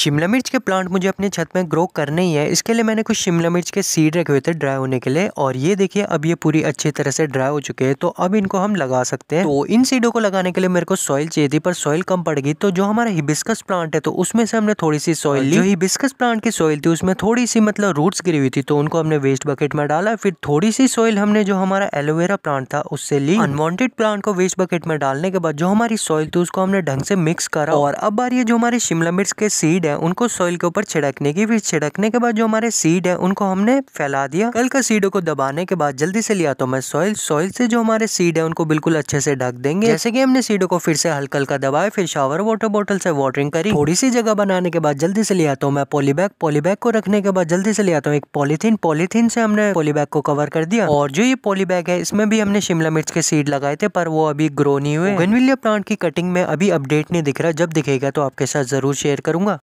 शिमला मिर्च के प्लांट मुझे अपने छत में ग्रो करने ही है इसके लिए मैंने कुछ शिमला मिर्च के सीड रखे हुए थे ड्राई होने के लिए और ये देखिए अब ये पूरी अच्छी तरह से ड्राई हो चुके हैं तो अब इनको हम लगा सकते हैं तो इन सीडों को लगाने के लिए मेरे को सॉइल चाहिए थी पर सॉइल कम पड़ गई तो जो हमारा हिबिस्कस प्लांट है तो उसमें से हमने थोड़ी सी सॉइल ली हाँ जो हिबिस्कस प्लांट की सॉइल थी उसमें थोड़ी सी मतलब रूट्स गिरी हुई थी तो उनको हमने वेस्ट बकेट में डाला फिर थोड़ी सी सॉइल हमने जो हमारा एलोवेरा प्लांट था उससे ली अनवॉन्टेड प्लांट को वेस्ट बकेट में डालने के बाद जो हमारी सॉइल थी उसको हमने ढंग से मिक्स करा और अब बार ये जो हमारे शिमला मिर्च के सीड है उनको सॉइल के ऊपर छिड़कने की फिर छिड़कने के बाद जो हमारे सीड है उनको हमने फैला दिया कल का सीडो को दबाने के बाद जल्दी से लिया तो मैं सॉइल सॉइल से जो हमारे सीड है उनको बिल्कुल अच्छे से ढक देंगे जैसे कि हमने सीडो को फिर से हल्का हल्का दबाया फिर शावर वाटर बॉटल से वाटरिंग करी थोड़ी सी जगह बनाने के बाद जल्दी से लिया तो मैं पॉलीबैग पॉलीबैग को रखने के बाद जल्दी से लिया तो एक पॉलीथिन पॉलीथिन से हमने पॉलीबैग को कवर कर दिया और जो ये पॉलीबैग है इसमें भी हमने शिमला मिर्च के सीड लगाए थे पर वो अभी ग्रो नहीं हुए गनविलिया प्लांट की कटिंग में अभी अपडेट नहीं दिख रहा जब दिखेगा तो आपके साथ जरूर शेयर करूंगा